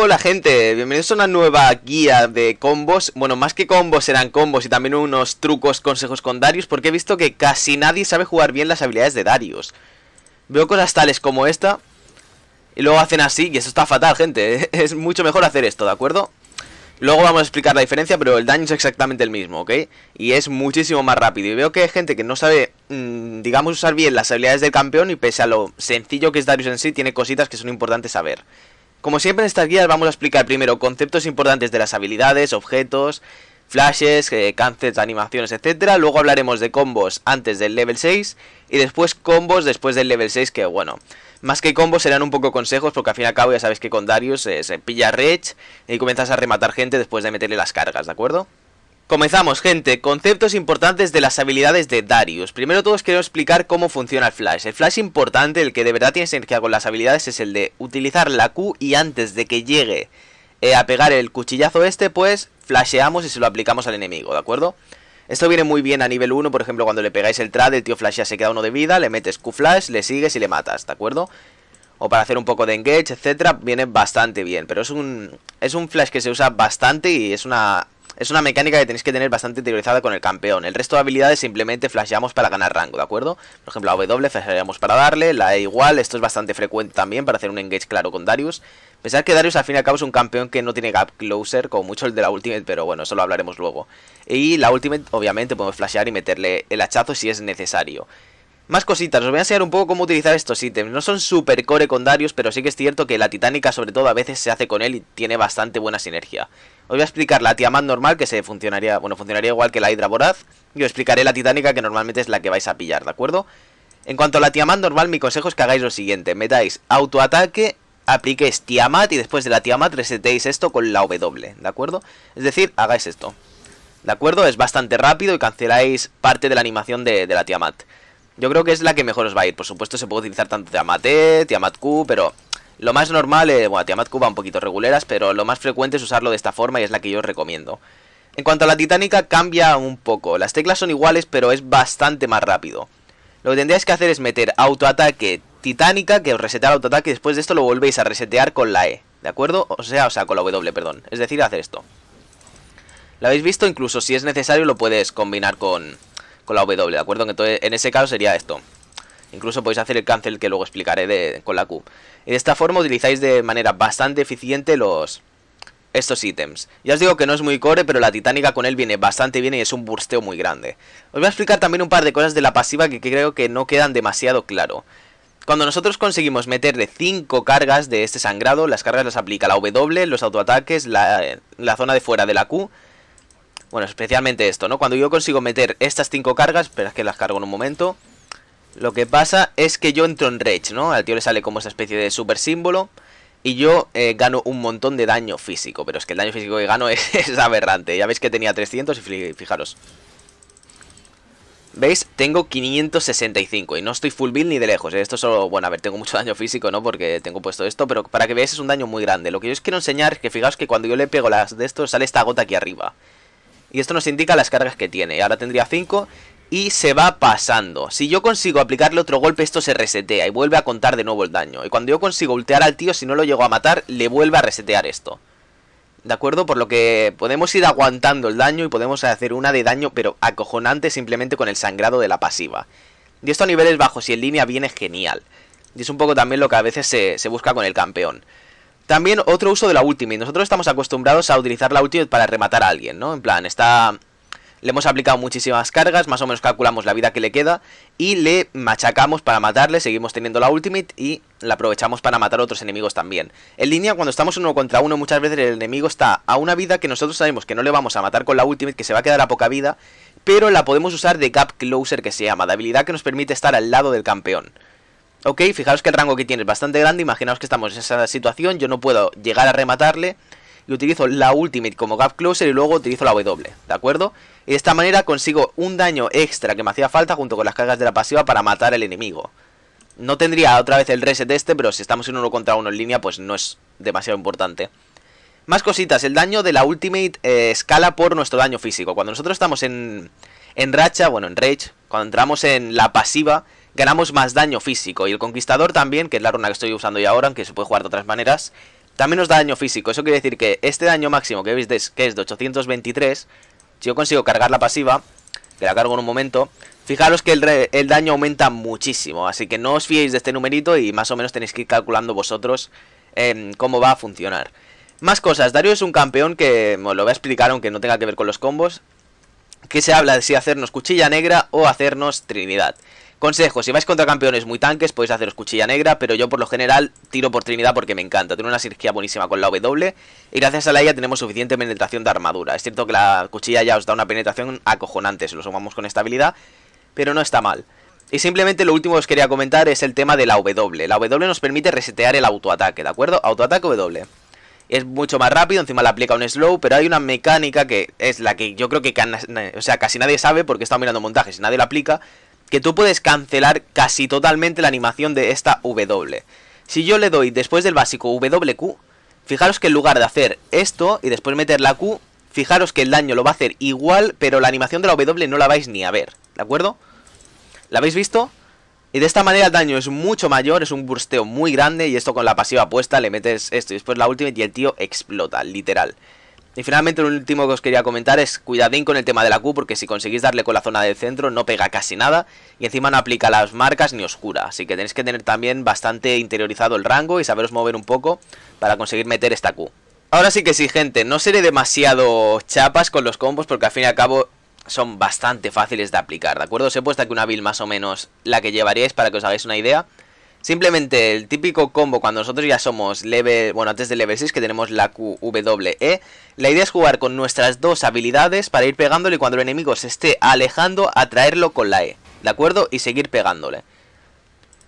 Hola gente, bienvenidos a una nueva guía de combos Bueno, más que combos serán combos y también unos trucos, consejos con Darius Porque he visto que casi nadie sabe jugar bien las habilidades de Darius Veo cosas tales como esta Y luego hacen así, y eso está fatal gente Es mucho mejor hacer esto, ¿de acuerdo? Luego vamos a explicar la diferencia, pero el daño es exactamente el mismo, ¿ok? Y es muchísimo más rápido. Y veo que hay gente que no sabe, mm, digamos, usar bien las habilidades del campeón y pese a lo sencillo que es Darius en sí, tiene cositas que son importantes saber. Como siempre en estas guías vamos a explicar primero conceptos importantes de las habilidades, objetos, flashes, eh, cancels, animaciones, etcétera. Luego hablaremos de combos antes del level 6 y después combos después del level 6 que bueno, más que combos serán un poco consejos porque al fin y al cabo ya sabes que con Darius eh, se pilla rage y comienzas a rematar gente después de meterle las cargas, ¿de acuerdo? Comenzamos, gente. Conceptos importantes de las habilidades de Darius. Primero todos quiero explicar cómo funciona el flash. El flash importante, el que de verdad tiene sinergia con las habilidades, es el de utilizar la Q y antes de que llegue eh, a pegar el cuchillazo este, pues flasheamos y se lo aplicamos al enemigo, ¿de acuerdo? Esto viene muy bien a nivel 1, por ejemplo, cuando le pegáis el trad, el tío flashea, se queda uno de vida, le metes Q flash, le sigues y le matas, ¿de acuerdo? o para hacer un poco de engage, etcétera, viene bastante bien. Pero es un, es un flash que se usa bastante y es una es una mecánica que tenéis que tener bastante interiorizada con el campeón. El resto de habilidades simplemente flasheamos para ganar rango, ¿de acuerdo? Por ejemplo, la W flasheamos para darle, la E igual, esto es bastante frecuente también para hacer un engage claro con Darius. Pensad que Darius al fin y al cabo es un campeón que no tiene gap closer, como mucho el de la ultimate, pero bueno, eso lo hablaremos luego. Y la ultimate, obviamente, podemos flashear y meterle el hachazo si es necesario. Más cositas, os voy a enseñar un poco cómo utilizar estos ítems. No son super core con pero sí que es cierto que la titánica sobre todo a veces se hace con él y tiene bastante buena sinergia. Os voy a explicar la Tiamat normal, que se funcionaría, bueno, funcionaría igual que la Hydra Voraz. Y os explicaré la titánica, que normalmente es la que vais a pillar, ¿de acuerdo? En cuanto a la Tiamat normal, mi consejo es que hagáis lo siguiente. Metáis autoataque, apliquéis Tiamat y después de la Tiamat resetéis esto con la W, ¿de acuerdo? Es decir, hagáis esto. ¿De acuerdo? Es bastante rápido y canceláis parte de la animación de, de la Tiamat. Yo creo que es la que mejor os va a ir. Por supuesto, se puede utilizar tanto Tiamat E, Tiamat Q, pero lo más normal, es... Eh, bueno, Tiamat va un poquito reguleras, pero lo más frecuente es usarlo de esta forma y es la que yo os recomiendo. En cuanto a la titánica, cambia un poco. Las teclas son iguales, pero es bastante más rápido. Lo que tendríais que hacer es meter autoataque titánica, que os resetea el autoataque, y después de esto lo volvéis a resetear con la E, ¿de acuerdo? O sea, o sea, con la W, perdón. Es decir, hacer esto. Lo habéis visto, incluso si es necesario lo puedes combinar con, con la W, ¿de acuerdo? Entonces, en ese caso sería esto. Incluso podéis hacer el cancel que luego explicaré con la Q. Y de esta forma utilizáis de manera bastante eficiente los estos ítems. Ya os digo que no es muy core, pero la titánica con él viene bastante bien y es un bursteo muy grande. Os voy a explicar también un par de cosas de la pasiva que creo que no quedan demasiado claro. Cuando nosotros conseguimos meter de 5 cargas de este sangrado, las cargas las aplica la W, los autoataques, la, la zona de fuera de la Q bueno, especialmente esto, ¿no? Cuando yo consigo meter estas cinco cargas, espera que las cargo en un momento. Lo que pasa es que yo entro en Rage, ¿no? Al tío le sale como esta especie de super símbolo. Y yo eh, gano un montón de daño físico. Pero es que el daño físico que gano es, aberrante. Ya veis que tenía 300 y fijaros. ¿Veis? Tengo 565 y no estoy full build ni de lejos. ¿eh? Esto solo... Bueno, a ver, tengo mucho daño físico, ¿no? Porque tengo puesto esto, pero para que veáis es un daño muy grande. Lo que yo os quiero enseñar que fijaos que cuando yo le pego las de esto sale esta gota aquí arriba. Y esto nos indica las cargas que tiene. Ahora tendría 5 y se va pasando. Si yo consigo aplicarle otro golpe, esto se resetea y vuelve a contar de nuevo el daño. Y cuando yo consigo ultear al tío, si no lo llego a matar, le vuelve a resetear esto. ¿De acuerdo? Por lo que podemos ir aguantando el daño y podemos hacer una de daño, pero acojonante simplemente con el sangrado de la pasiva. Y esto a niveles bajos y en línea viene genial. Y es un poco también lo que a veces se, se busca con el campeón. También otro uso de la ultimate. Nosotros estamos acostumbrados a utilizar la ultimate para rematar a alguien, ¿no? En plan, está... Le hemos aplicado muchísimas cargas, más o menos calculamos la vida que le queda y le machacamos para matarle, seguimos teniendo la ultimate y la aprovechamos para matar a otros enemigos también. En línea, cuando estamos uno contra uno, muchas veces el enemigo está a una vida que nosotros sabemos que no le vamos a matar con la ultimate, que se va a quedar a poca vida, pero la podemos usar de Gap Closer que se llama, de habilidad que nos permite estar al lado del campeón. Ok, fijaros que el rango que tiene es bastante grande. Imaginaos que estamos en esa situación. Yo no puedo llegar a rematarle. Y utilizo la Ultimate como Gap Closer y luego utilizo la W, ¿de acuerdo? Y de esta manera consigo un daño extra que me hacía falta junto con las cargas de la pasiva para matar al enemigo. No tendría otra vez el reset este, pero si estamos en uno contra uno en línea, pues no es demasiado importante. Más cositas, el daño de la Ultimate eh, escala por nuestro daño físico. Cuando nosotros estamos en, en racha, bueno, en rage, cuando entramos en la pasiva, ganamos más daño físico. Y el conquistador también, que es la runa que estoy usando yo ahora, aunque se puede jugar de otras maneras, también nos da daño físico. Eso quiere decir que este daño máximo que veis que es de 823, si yo consigo cargar la pasiva, que la cargo en un momento, fijaros que el, daño aumenta muchísimo. Así que no os fiéis de este numerito y más o menos tenéis que ir calculando vosotros em, cómo va a funcionar. Más cosas, Dario es un campeón que, os lo voy a explicar aunque no tenga que ver con los combos, que se habla de si hacernos cuchilla negra o hacernos trinidad. Consejo, si vais contra campeones muy tanques podéis haceros cuchilla negra, pero yo por lo general tiro por Trinidad porque me encanta. Tiene una cirugía buenísima con la W y gracias a la ella tenemos suficiente penetración de armadura. Es cierto que la cuchilla ya os da una penetración acojonante, Si lo sumamos con esta habilidad, pero no está mal. Y simplemente lo último que os quería comentar es el tema de la W. La W nos permite resetear el autoataque, ¿de acuerdo? Autoataque W. Es mucho más rápido, encima la aplica un slow, pero hay una mecánica que es la que yo creo que o sea, casi nadie sabe porque está mirando montajes nadie la aplica, que tú puedes cancelar casi totalmente la animación de esta W. Si yo le doy después del básico WQ, fijaros que en lugar de hacer esto y después meter la Q, fijaros que el daño lo va a hacer igual, pero la animación de la W no la vais ni a ver, ¿de acuerdo? ¿La habéis visto? Y de esta manera el daño es mucho mayor, es un bursteo muy grande y esto con la pasiva puesta le metes esto y después la última y el tío explota, literal. Y finalmente lo último que os quería comentar es cuidadín con el tema de la Q porque si conseguís darle con la zona del centro no pega casi nada y encima no aplica las marcas ni oscura. Así que tenéis que tener también bastante interiorizado el rango y saberos mover un poco para conseguir meter esta Q. Ahora sí que sí, gente, no seré demasiado chapas con los combos porque al fin y al cabo son bastante fáciles de aplicar, ¿de acuerdo? Os he puesto aquí una build más o menos la que llevaríais para que os hagáis una idea. Simplemente el típico combo cuando nosotros ya somos leve bueno, antes de level 6 que tenemos la QWE. La idea es jugar con nuestras dos habilidades para ir pegándole y cuando el enemigo se esté alejando, atraerlo con la E. ¿De acuerdo? Y seguir pegándole.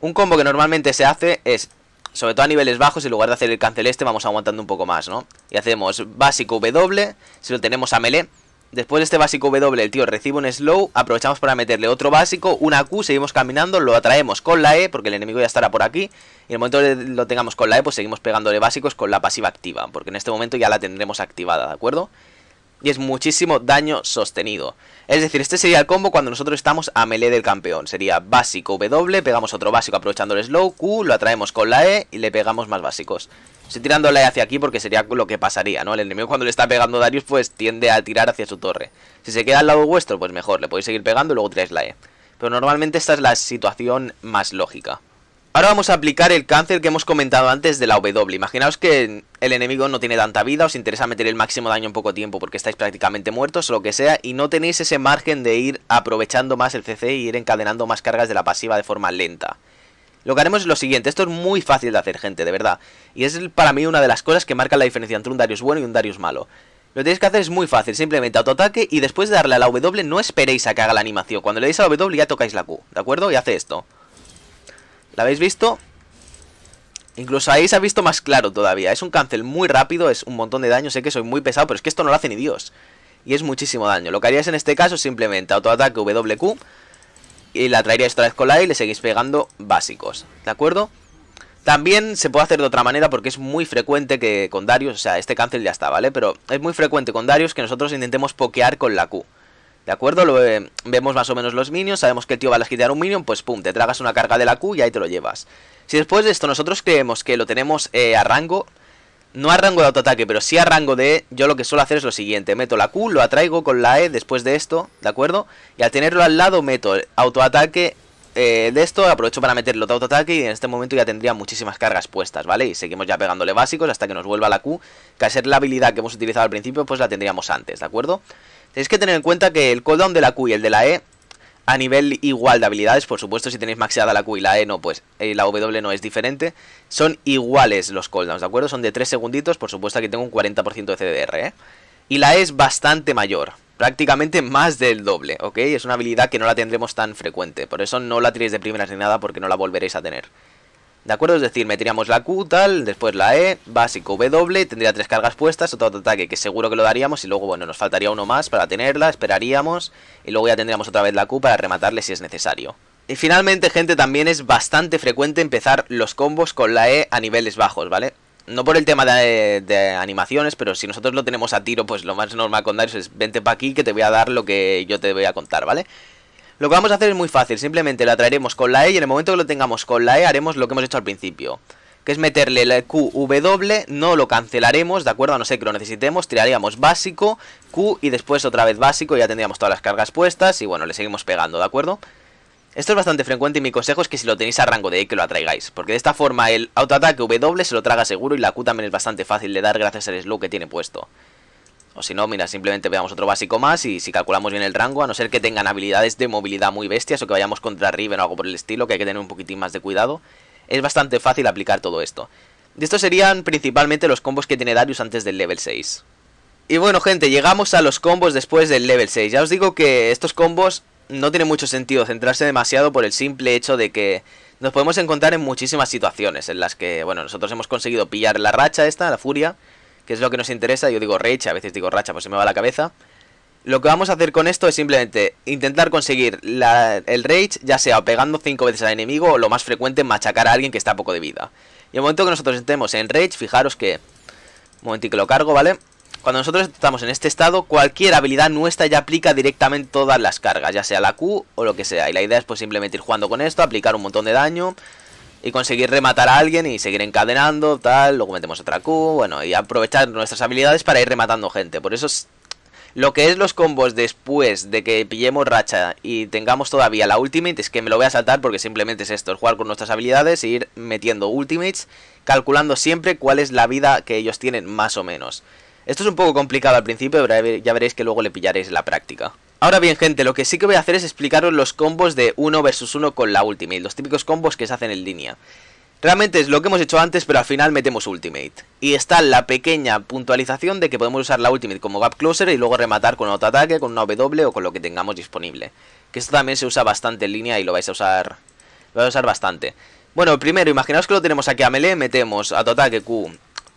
Un combo que normalmente se hace es, sobre todo a niveles bajos, en lugar de hacer el cancel este, vamos aguantando un poco más, ¿no? Y hacemos básico W, si lo tenemos a melee, Después de este básico W, el tío recibe un slow, aprovechamos para meterle otro básico, una Q, seguimos caminando, lo atraemos con la E, porque el enemigo ya estará por aquí. Y en el momento que lo tengamos con la E, pues seguimos pegándole básicos con la pasiva activa, porque en este momento ya la tendremos activada, ¿de acuerdo? Y es muchísimo daño sostenido. Es decir, este sería el combo cuando nosotros estamos a melee del campeón. Sería básico W, pegamos otro básico aprovechando el slow, Q, lo atraemos con la E y le pegamos más básicos. Estoy tirando la E hacia aquí porque sería lo que pasaría, ¿no? El enemigo cuando le está pegando Darius pues tiende a tirar hacia su torre. Si se queda al lado vuestro pues mejor, le podéis seguir pegando y luego tiráis la E. Pero normalmente esta es la situación más lógica. Ahora vamos a aplicar el cáncer que hemos comentado antes de la W. Imaginaos que el enemigo no tiene tanta vida, os interesa meter el máximo daño en poco tiempo porque estáis prácticamente muertos o lo que sea y no tenéis ese margen de ir aprovechando más el CC y ir encadenando más cargas de la pasiva de forma lenta. Lo que haremos es lo siguiente, esto es muy fácil de hacer gente, de verdad. Y es para mí una de las cosas que marca la diferencia entre un Darius bueno y un Darius malo. Lo que tenéis que hacer es muy fácil, simplemente autoataque y después de darle a la W no esperéis a que haga la animación. Cuando le deis a la W ya tocáis la Q, ¿de acuerdo? Y hace esto. ¿La habéis visto? Incluso ahí se ha visto más claro todavía. Es un cancel muy rápido, es un montón de daño. Sé que soy muy pesado, pero es que esto no lo hace ni Dios. Y es muchísimo daño. Lo que harías en este caso es simplemente autoataque WQ. Y la traeríais otra vez con la y le seguís pegando básicos. ¿De acuerdo? También se puede hacer de otra manera porque es muy frecuente que con Darius, o sea, este cancel ya está, ¿vale? Pero es muy frecuente con Darius que nosotros intentemos pokear con la Q. ¿De acuerdo? Eh, vemos más o menos los minions, sabemos que el tío va a quitar un minion, pues pum, te tragas una carga de la Q y ahí te lo llevas. Si después de esto nosotros creemos que lo tenemos eh, a rango, no a rango de autoataque, pero sí a rango de... Yo lo que suelo hacer es lo siguiente, meto la Q, lo atraigo con la E después de esto, ¿de acuerdo? Y al tenerlo al lado meto autoataque eh, de esto, aprovecho para meterlo de autoataque y en este momento ya tendría muchísimas cargas puestas, ¿vale? Y seguimos ya pegándole básicos hasta que nos vuelva la Q, que a ser la habilidad que hemos utilizado al principio, pues la tendríamos antes, ¿de acuerdo? Tenéis que tener en cuenta que el cooldown de la Q y el de la E a nivel igual de habilidades, por supuesto, si tenéis maxeada la Q y la E, no, pues eh, la W no es diferente. Son iguales los cooldowns, ¿de acuerdo? Son de 3 segunditos, por supuesto, aquí tengo un 40% de CDR, ¿eh? Y la E es bastante mayor, prácticamente más del doble, ¿ok? Es una habilidad que no la tendremos tan frecuente, por eso no la tiréis de primeras ni nada, porque no la volveréis a tener. ¿De acuerdo? Es decir, meteríamos la Q, tal, después la E, básico W, tendría tres cargas puestas, otro ataque que seguro que lo daríamos y luego, bueno, nos faltaría uno más para tenerla, esperaríamos y luego ya tendríamos otra vez la Q para rematarle si es necesario. Y finalmente, gente, también es bastante frecuente empezar los combos con la E a niveles bajos, ¿vale? No por el tema de, animaciones, pero si nosotros lo tenemos a tiro, pues lo más normal con Darius es vente para aquí que te voy a dar lo que yo te voy a contar, ¿vale? Lo que vamos a hacer es muy fácil, simplemente la traeremos con la E y en el momento que lo tengamos con la E haremos lo que hemos hecho al principio. Que es meterle la Q, W, no lo cancelaremos, ¿de acuerdo? A no ser que lo necesitemos, tiraríamos básico, Q y después otra vez básico, ya tendríamos todas las cargas puestas y bueno, le seguimos pegando, ¿de acuerdo? Esto es bastante frecuente y mi consejo es que si lo tenéis a rango de E que lo atraigáis, porque de esta forma el autoataque W se lo traga seguro y la Q también es bastante fácil de dar gracias al slow que tiene puesto. O si no, mira, simplemente veamos otro básico más y si calculamos bien el rango, a no ser que tengan habilidades de movilidad muy bestias o que vayamos contra Riven o algo por el estilo, que hay que tener un poquitín más de cuidado, es bastante fácil aplicar todo esto. Y estos serían principalmente los combos que tiene Darius antes del level 6. Y bueno gente, llegamos a los combos después del level 6. Ya os digo que estos combos no tienen mucho sentido centrarse demasiado por el simple hecho de que nos podemos encontrar en muchísimas situaciones en las que, bueno, nosotros hemos conseguido pillar la racha esta, la furia, que es lo que nos interesa. Yo digo rage, a veces digo racha, pues se me va la cabeza. Lo que vamos a hacer con esto es simplemente intentar conseguir el rage, ya sea pegando 5 veces al enemigo o lo más frecuente, machacar a alguien que está a poco de vida. Y en el momento que nosotros estemos en rage, fijaros que... Un momentito que lo cargo, ¿vale? Cuando nosotros estamos en este estado, cualquier habilidad nuestra ya aplica directamente todas las cargas, ya sea la Q o lo que sea. Y la idea es pues simplemente ir jugando con esto, aplicar un montón de daño y conseguir rematar a alguien y seguir encadenando, tal, luego metemos otra Q, bueno, y aprovechar nuestras habilidades para ir rematando gente. Por eso es lo que es los combos después de que pillemos racha y tengamos todavía la ultimate, es que me lo voy a saltar porque simplemente es esto, es jugar con nuestras habilidades e ir metiendo ultimates, calculando siempre cuál es la vida que ellos tienen más o menos. Esto es un poco complicado al principio, pero ya veréis que luego le pillaréis la práctica. Ahora bien gente, lo que sí que voy a hacer es explicaros los combos de 1 vs 1 con la Ultimate, los típicos combos que se hacen en línea. Realmente es lo que hemos hecho antes, pero al final metemos Ultimate. Y está la pequeña puntualización de que podemos usar la Ultimate como gap closer y luego rematar con otro ataque, con una W o con lo que tengamos disponible. Que esto también se usa bastante en línea y lo vais a usar, lo vais a usar bastante. Bueno, primero, imaginaos que lo tenemos aquí a melee, metemos a ataque Q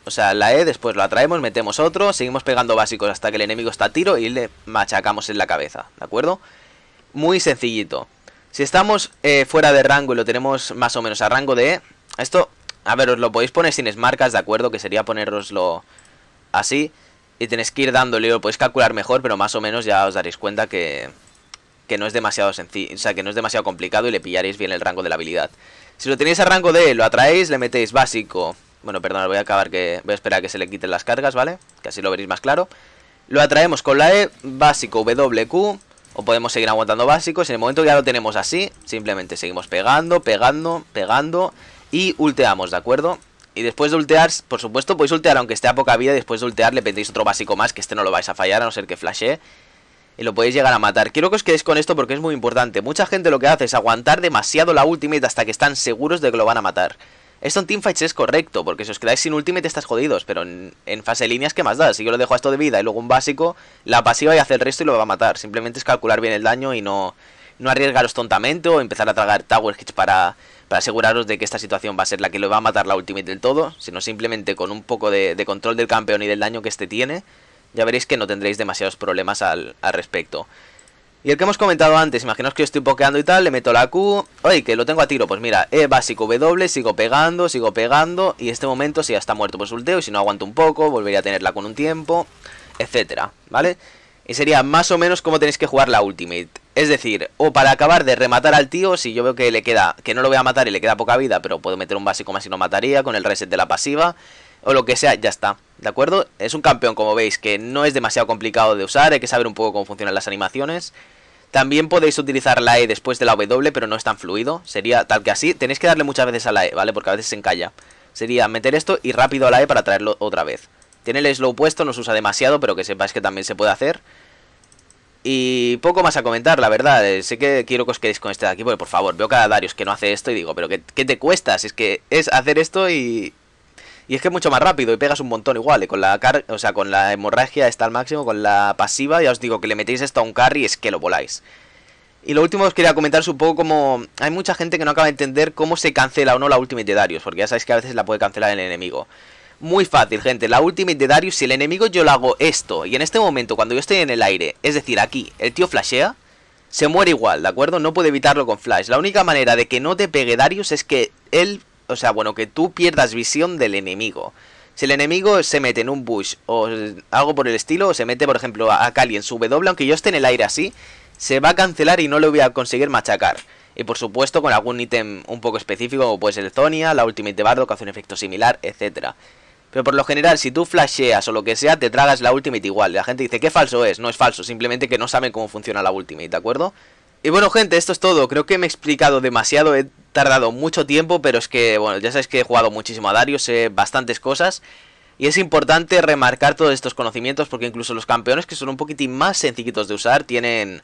o sea, la E después lo atraemos, metemos otro, seguimos pegando básicos hasta que el enemigo está a tiro y le machacamos en la cabeza, ¿de acuerdo? Muy sencillito. Si estamos eh, fuera de rango y lo tenemos más o menos a rango de E, esto, a ver, os lo podéis poner sin esmarcas, ¿de acuerdo? Que sería poneroslo así y tenéis que ir dándole, lo podéis calcular mejor, pero más o menos ya os daréis cuenta que, que no es demasiado sencillo, sea, que no es demasiado complicado y le pillaréis bien el rango de la habilidad. Si lo tenéis a rango de E, lo atraéis, le metéis básico bueno, perdón, voy a acabar que... Voy a esperar a que se le quiten las cargas, ¿vale? Que así lo veréis más claro. Lo atraemos con la E, básico WQ. O podemos seguir aguantando básicos. En el momento que ya lo tenemos así, simplemente seguimos pegando, pegando, pegando. Y ulteamos, ¿de acuerdo? Y después de ultear, por supuesto, podéis ultear aunque esté a poca vida. después de ultear le pendéis otro básico más, que este no lo vais a fallar, a no ser que flashee. Y lo podéis llegar a matar. Quiero que os quedéis con esto porque es muy importante. Mucha gente lo que hace es aguantar demasiado la ultimate hasta que están seguros de que lo van a matar. Esto en teamfights es correcto, porque si os quedáis sin ultimate estás jodidos, pero en, fase de líneas, ¿qué más da? Si yo lo dejo a esto de vida y luego un básico, la pasiva y hace el resto y lo va a matar. Simplemente es calcular bien el daño y no, no arriesgaros tontamente o empezar a tragar tower hits para, aseguraros de que esta situación va a ser la que lo va a matar la ultimate del todo, sino simplemente con un poco de, control del campeón y del daño que este tiene, ya veréis que no tendréis demasiados problemas al, al respecto. Y el que hemos comentado antes, imaginaos que yo estoy pokeando y tal, le meto la Q. Oye, que lo tengo a tiro, pues mira, E básico W, sigo pegando, sigo pegando. Y este momento, si ya está muerto, pues ulteo. Y si no aguanto un poco, volvería a tenerla con un tiempo, etcétera, ¿vale? Y sería más o menos como tenéis que jugar la ultimate. Es decir, o para acabar de rematar al tío, si yo veo que le queda, que no lo voy a matar y le queda poca vida, pero puedo meter un básico más y no mataría, con el reset de la pasiva, o lo que sea, ya está. ¿De acuerdo? Es un campeón, como veis, que no es demasiado complicado de usar, hay que saber un poco cómo funcionan las animaciones. También podéis utilizar la E después de la W, pero no es tan fluido. Sería tal que así. Tenéis que darle muchas veces a la E, ¿vale? Porque a veces se encalla. Sería meter esto y rápido a la E para traerlo otra vez. Tiene el slow puesto, no se usa demasiado, pero que sepáis que también se puede hacer. Y poco más a comentar, la verdad. Eh, sé que quiero que os quedéis con este de aquí, porque por favor, veo cada Darius que no hace esto y digo, pero ¿qué, qué te cuesta? es que es hacer esto y, y es que es mucho más rápido y pegas un montón igual. Eh. con la o sea, con la hemorragia está al máximo, con la pasiva, ya os digo que le metéis esto a un carry y es que lo voláis. Y lo último os quería comentar es un poco como hay mucha gente que no acaba de entender cómo se cancela o no la Ultimate de Darius, porque ya sabéis que a veces la puede cancelar el enemigo. Muy fácil, gente, la Ultimate de Darius, si el enemigo yo lo hago esto, y en este momento cuando yo estoy en el aire, es decir, aquí, el tío flashea, se muere igual, ¿de acuerdo? No puede evitarlo con flash. La única manera de que no te pegue Darius es que él o sea, bueno, que tú pierdas visión del enemigo. Si el enemigo se mete en un bush o algo por el estilo, o se mete, por ejemplo, a Kali en su W, aunque yo esté en el aire así, se va a cancelar y no lo voy a conseguir machacar. Y por supuesto con algún ítem un poco específico, como puede ser el Zonia, la Ultimate de Bardo, que hace un efecto similar, etc. Pero por lo general, si tú flasheas o lo que sea, te tragas la Ultimate igual. La gente dice, ¿qué falso es? No es falso, simplemente que no saben cómo funciona la Ultimate, ¿de acuerdo? Y bueno gente, esto es todo, creo que me he explicado demasiado, he tardado mucho tiempo, pero es que, bueno, ya sabéis que he jugado muchísimo a Darius, sé bastantes cosas, y es importante remarcar todos estos conocimientos, porque incluso los campeones que son un poquitín más sencillitos de usar, tienen,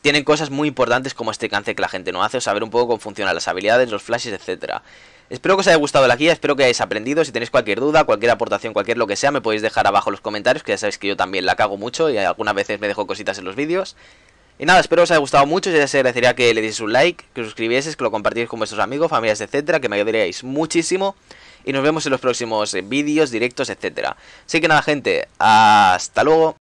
tienen cosas muy importantes como este cáncer que la gente no hace, o saber un poco cómo funcionan las habilidades, los flashes, etcétera. Espero que os haya gustado la guía, espero que hayáis aprendido. Si tenéis cualquier duda, cualquier aportación, cualquier lo que sea, me podéis dejar abajo en los comentarios, que ya sabéis que yo también la cago mucho y algunas veces me dejo cositas en los vídeos. Y nada, espero os haya gustado mucho, ya se agradecería que le dieseis un like, que os suscribieses, que lo compartís con vuestros amigos, familias, etcétera, que me ayudaríais muchísimo. Y nos vemos en los próximos eh, vídeos, directos, etcétera. Así que nada, gente, hasta luego.